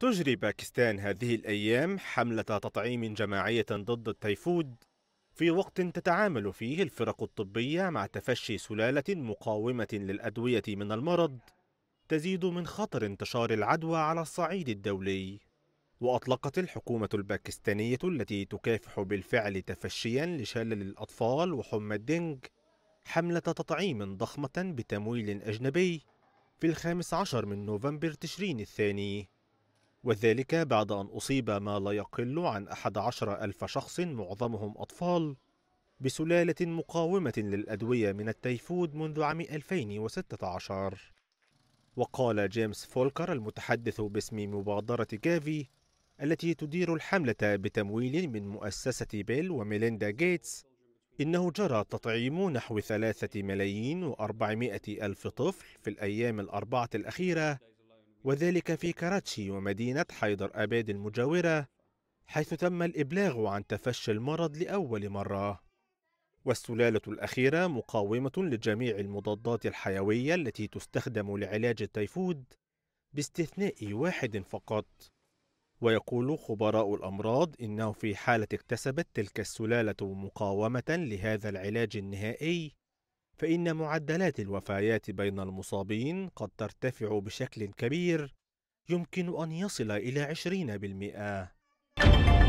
تجري باكستان هذه الأيام حملة تطعيم جماعية ضد التيفود في وقت تتعامل فيه الفرق الطبية مع تفشي سلالة مقاومة للأدوية من المرض تزيد من خطر انتشار العدوى على الصعيد الدولي وأطلقت الحكومة الباكستانية التي تكافح بالفعل تفشيا لشلل الأطفال وحمى الدنج حملة تطعيم ضخمة بتمويل أجنبي في الخامس عشر من نوفمبر تشرين الثاني وذلك بعد أن أصيب ما لا يقل عن عشر ألف شخص معظمهم أطفال بسلالة مقاومة للأدوية من التيفود منذ عام 2016 وقال جيمس فولكر المتحدث باسم مبادرة جافي التي تدير الحملة بتمويل من مؤسسة بيل وميليندا جيتس إنه جرى تطعيم نحو ثلاثة ملايين وأربعمائة ألف طفل في الأيام الأربعة الأخيرة وذلك في كراتشي ومدينة حيدر أباد المجاورة حيث تم الإبلاغ عن تفشي المرض لأول مرة والسلالة الأخيرة مقاومة لجميع المضادات الحيوية التي تستخدم لعلاج التيفود باستثناء واحد فقط ويقول خبراء الأمراض إنه في حالة اكتسبت تلك السلالة مقاومة لهذا العلاج النهائي فإن معدلات الوفيات بين المصابين قد ترتفع بشكل كبير يمكن أن يصل إلى 20%